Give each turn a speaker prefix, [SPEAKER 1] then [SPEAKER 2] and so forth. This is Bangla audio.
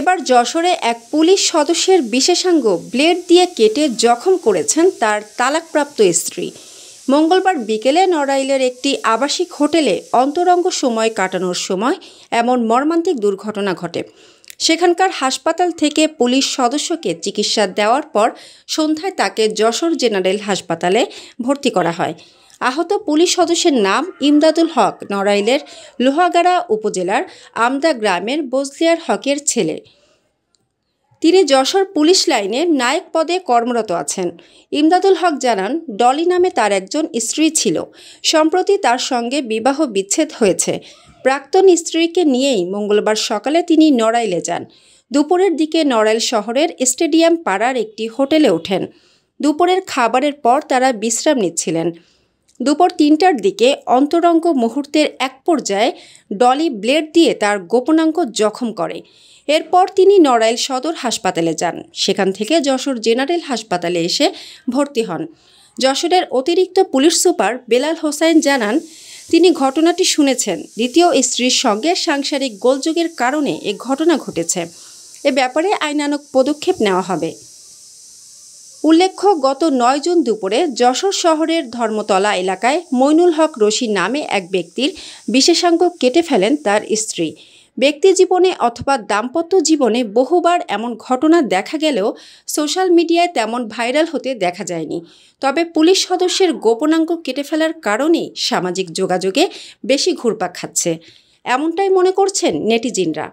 [SPEAKER 1] এবার যশোরে এক পুলিশ সদস্যের বিশেষাঙ্গ ব্লেড দিয়ে কেটে জখম করেছেন তার তালাকপ্রাপ্ত স্ত্রী মঙ্গলবার বিকেলে নড়াইলের একটি আবাসিক হোটেলে অন্তরঙ্গ সময় কাটানোর সময় এমন মর্মান্তিক দুর্ঘটনা ঘটে সেখানকার হাসপাতাল থেকে পুলিশ সদস্যকে চিকিৎসা দেওয়ার পর সন্ধ্যায় তাকে যশোর জেনারেল হাসপাতালে ভর্তি করা হয় আহত পুলিশ সদস্যের নাম ইমদাদুল হক নড়াইলের লোহাগাড়া উপজেলার আমদা গ্রামের বজলিয়ার হকের ছেলে তিনি যশোর পুলিশ লাইনে নায়ক পদে কর্মরত আছেন ইমদাদুল হক জানান ডলি নামে তার একজন স্ত্রী ছিল সম্প্রতি তার সঙ্গে বিবাহ বিচ্ছেদ হয়েছে প্রাক্তন স্ত্রীকে নিয়েই মঙ্গলবার সকালে তিনি নড়াইলে যান দুপুরের দিকে নড়াইল শহরের স্টেডিয়াম পাড়ার একটি হোটেলে ওঠেন দুপুরের খাবারের পর তারা বিশ্রাম নিচ্ছিলেন দুপুর তিনটার দিকে অন্তরঙ্গ মুহূর্তের এক পর্যায়ে ডলি ব্লেড দিয়ে তার গোপনাঙ্গ জখম করে এরপর তিনি নড়াইল সদর হাসপাতালে যান সেখান থেকে যশোর জেনারেল হাসপাতালে এসে ভর্তি হন যশোরের অতিরিক্ত পুলিশ সুপার বেলাল হোসাইন জানান তিনি ঘটনাটি শুনেছেন দ্বিতীয় স্ত্রীর সঙ্গে সাংসারিক গোলযোগের কারণে এ ঘটনা ঘটেছে এ ব্যাপারে আইনানক পদক্ষেপ নেওয়া হবে উল্লেখ্য গত নয় জুন দুপুরে যশোর শহরের ধর্মতলা এলাকায় মইনুল হক রশি নামে এক ব্যক্তির বিশেষাঙ্গ কেটে ফেলেন তার স্ত্রী ব্যক্তি জীবনে অথবা দাম্পত্য জীবনে বহুবার এমন ঘটনা দেখা গেলেও সোশ্যাল মিডিয়ায় তেমন ভাইরাল হতে দেখা যায়নি তবে পুলিশ সদস্যের গোপনাঙ্গ কেটে ফেলার কারণেই সামাজিক যোগাযোগে বেশি ঘুরপাক খাচ্ছে এমনটাই মনে করছেন নেটিজিনরা